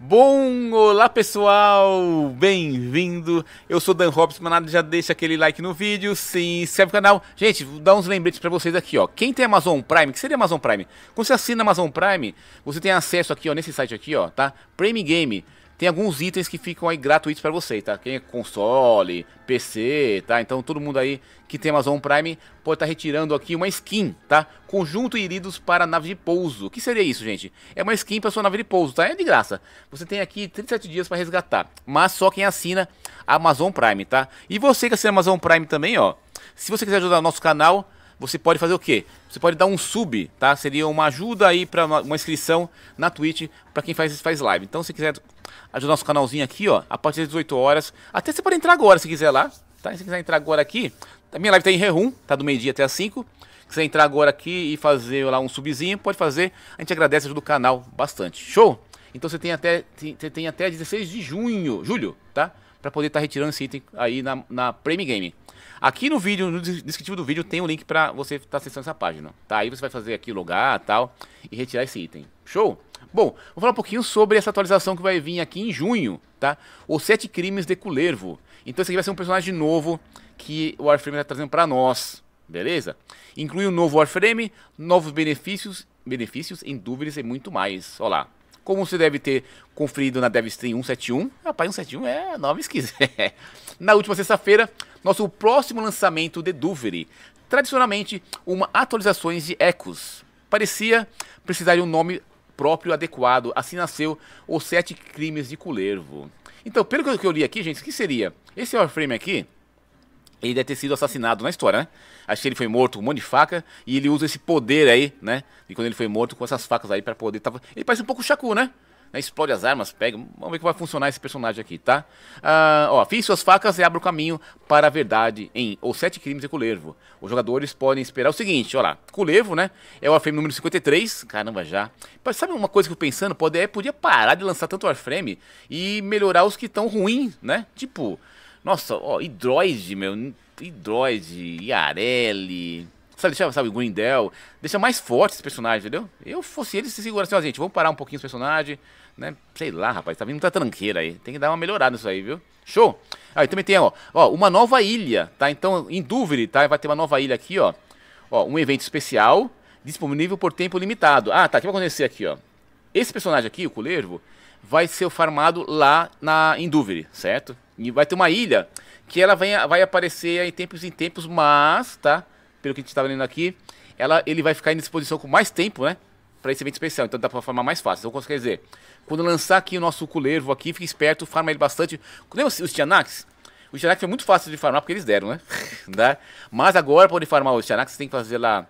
Bom, olá pessoal, bem-vindo. Eu sou Dan Robson, manado, já deixa aquele like no vídeo, se inscreve no canal. Gente, vou dar uns lembretes para vocês aqui, ó. Quem tem Amazon Prime, que seria Amazon Prime? Quando você assina Amazon Prime, você tem acesso aqui, ó, nesse site aqui, ó, tá? Prime Game. Tem alguns itens que ficam aí gratuitos para você, tá? Quem é console, PC, tá? Então todo mundo aí que tem Amazon Prime pode estar tá retirando aqui uma skin, tá? Conjunto iridos para nave de pouso. O que seria isso, gente? É uma skin para sua nave de pouso, tá? É de graça. Você tem aqui 37 dias para resgatar, mas só quem assina Amazon Prime, tá? E você que assina Amazon Prime também, ó. Se você quiser ajudar o nosso canal, você pode fazer o quê? Você pode dar um sub, tá? Seria uma ajuda aí para uma, uma, inscrição na Twitch para quem faz, faz live. Então, se quiser ajudar nosso canalzinho aqui, ó, a partir das 18 horas, até você pode entrar agora se quiser lá, tá? Se quiser entrar agora aqui, a minha live tá em rerum, tá do meio-dia até as 5. Se quiser entrar agora aqui e fazer lá um subzinho, pode fazer. A gente agradece ajuda do canal bastante. Show? Então você tem até você tem até 16 de junho, julho, tá? para poder estar tá retirando esse item aí na, na Prime Game. Aqui no vídeo, no descritivo do vídeo, tem um link para você estar tá acessando essa página. Tá? Aí você vai fazer aqui logar tal e retirar esse item. Show? Bom, vou falar um pouquinho sobre essa atualização que vai vir aqui em junho, tá? Os Sete Crimes de Culervo. Então esse aqui vai ser um personagem novo que o Warframe está trazendo para nós, beleza? Inclui um novo Warframe, novos benefícios, benefícios em dúvidas e muito mais. Olha lá. Como você deve ter conferido na DevStream 171, rapaz, 171 é nova esquisita. na última sexta-feira, nosso próximo lançamento de Duvery. tradicionalmente uma atualizações de ecos. Parecia precisar de um nome próprio adequado, assim nasceu Os Sete Crimes de Culervo. Então, pelo que eu li aqui, gente, o que seria? Esse Warframe é aqui ele deve ter sido assassinado na história, né? Acho que ele foi morto com um monte de faca e ele usa esse poder aí, né? E quando ele foi morto com essas facas aí para poder. Tava... Ele parece um pouco Shaku, né? né? Explode as armas, pega. Vamos ver como vai funcionar esse personagem aqui, tá? Ah, ó, fiz suas facas e abra o caminho para a verdade em Os Sete Crimes de Culevo. Os jogadores podem esperar o seguinte, ó lá. Culevo, né? É o Warframe número 53. Caramba, já. Mas sabe uma coisa que eu pensando? Pode, podia parar de lançar tanto Warframe e melhorar os que estão ruins, né? Tipo, nossa, ó, e Droid, meu. E Droid, Sabe, deixa, sabe, Grindel. Deixa mais forte esse personagem, entendeu? Eu fosse ele, se segura assim, ó, gente, vamos parar um pouquinho esse personagem, né? Sei lá, rapaz, tá vindo muita tranqueira aí. Tem que dar uma melhorada nisso aí, viu? Show! Aí ah, também tem, ó, ó, uma nova ilha, tá? Então, em dúvida, tá? Vai ter uma nova ilha aqui, ó. Ó, um evento especial, disponível por tempo limitado. Ah, tá, o que vai acontecer aqui, ó? Esse personagem aqui, o Culervo, vai ser farmado lá na em certo? E vai ter uma ilha que ela vai, vai aparecer em tempos em tempos, mas, tá? Pelo que a gente estava tá lendo aqui, ela, ele vai ficar em disposição com mais tempo, né? Para esse evento especial. Então dá para farmar mais fácil. Então, quer dizer, quando lançar aqui o nosso culervo aqui, fique esperto, farma ele bastante. Lembra os Tianax? Os Tianax foi é muito fácil de farmar porque eles deram, né? Mas agora, para poder farmar os Tianax, você tem que fazer lá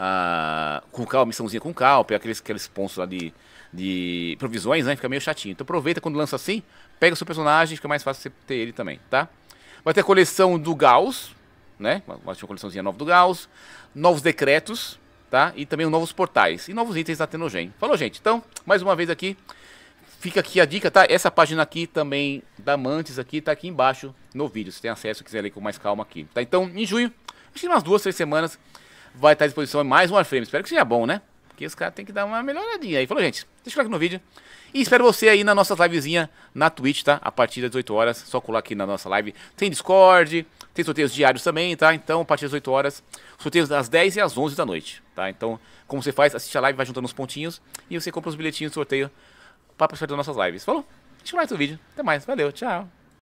ah, com calma missãozinha com cal, pega aqueles, aqueles pontos lá de, de provisões, né? Fica meio chatinho. Então aproveita quando lança assim, pega o seu personagem, fica mais fácil você ter ele também, tá? Vai ter a coleção do Gauss, né? Vai ter uma coleçãozinha nova do Gauss, novos decretos, tá? E também novos portais e novos itens da Tenogen. Falou, gente? Então, mais uma vez aqui, fica aqui a dica, tá? Essa página aqui também da Mantis aqui, tá aqui embaixo no vídeo. Você tem acesso, quiser ler com mais calma aqui, tá? Então, em junho, acho que umas duas, três semanas, vai estar à disposição mais um Warframe. Espero que seja bom, né? Porque os caras têm que dar uma melhoradinha aí. Falou, gente, deixa o aqui no vídeo. E espero você aí na nossa livezinha na Twitch, tá? A partir das 18 horas. Só colar aqui na nossa live. Tem Discord, tem sorteios diários também, tá? Então, a partir das 8 horas, sorteios das 10 e às 11 da noite, tá? Então, como você faz, assiste a live, vai juntando os pontinhos e você compra os bilhetinhos do sorteio para participar das nossas lives. Falou? Deixa o like no vídeo. Até mais. Valeu, tchau.